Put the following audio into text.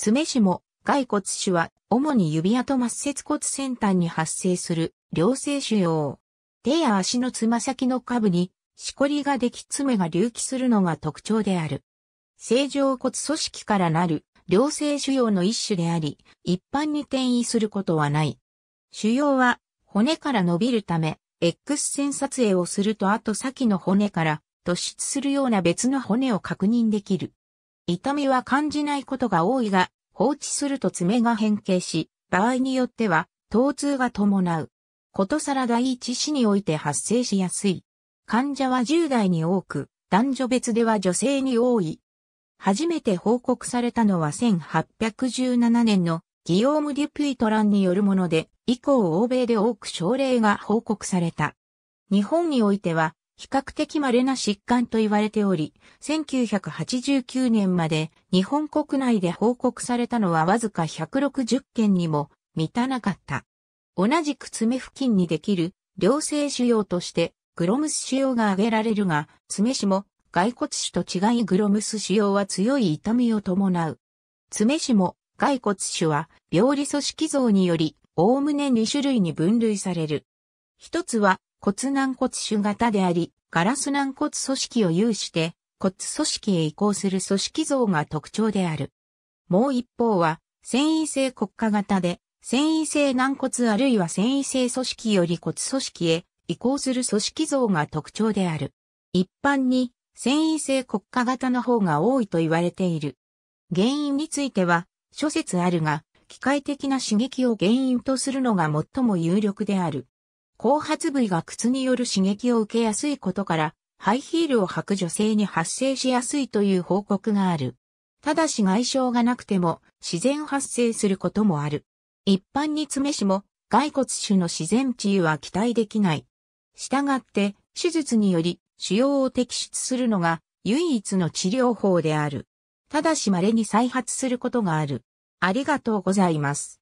爪腫も骸骨腫は主に指跡末節骨先端に発生する良性腫瘍。手や足のつま先の下部にしこりができ爪が隆起するのが特徴である。正常骨組織からなる良性腫瘍の一種であり、一般に転移することはない。腫瘍は骨から伸びるため、X 線撮影をすると後先の骨から突出するような別の骨を確認できる。痛みは感じないことが多いが、放置すると爪が変形し、場合によっては、疼痛が伴う。ことさら第一子において発生しやすい。患者は10代に多く、男女別では女性に多い。初めて報告されたのは1817年のギオーム・デュピュイトランによるもので、以降欧米で多く症例が報告された。日本においては比較的稀な疾患と言われており、1989年まで日本国内で報告されたのはわずか160件にも満たなかった。同じく爪付近にできる良性腫瘍としてグロムス腫瘍が挙げられるが、爪腫も骸骨腫と違いグロムス腫瘍は強い痛みを伴う。爪腫も骸骨腫は病理組織像により、おおむね2種類に分類される。一つは骨軟骨種型であり、ガラス軟骨組織を有して、骨組織へ移行する組織像が特徴である。もう一方は、繊維性骨化型で、繊維性軟骨あるいは繊維性組織より骨組織へ移行する組織像が特徴である。一般に、繊維性骨化型の方が多いと言われている。原因については、諸説あるが、機械的な刺激を原因とするのが最も有力である。後発部位が靴による刺激を受けやすいことから、ハイヒールを履く女性に発生しやすいという報告がある。ただし外傷がなくても自然発生することもある。一般に爪しも骸骨種の自然治癒は期待できない。したがって、手術により腫瘍を摘出するのが唯一の治療法である。ただし稀に再発することがある。ありがとうございます。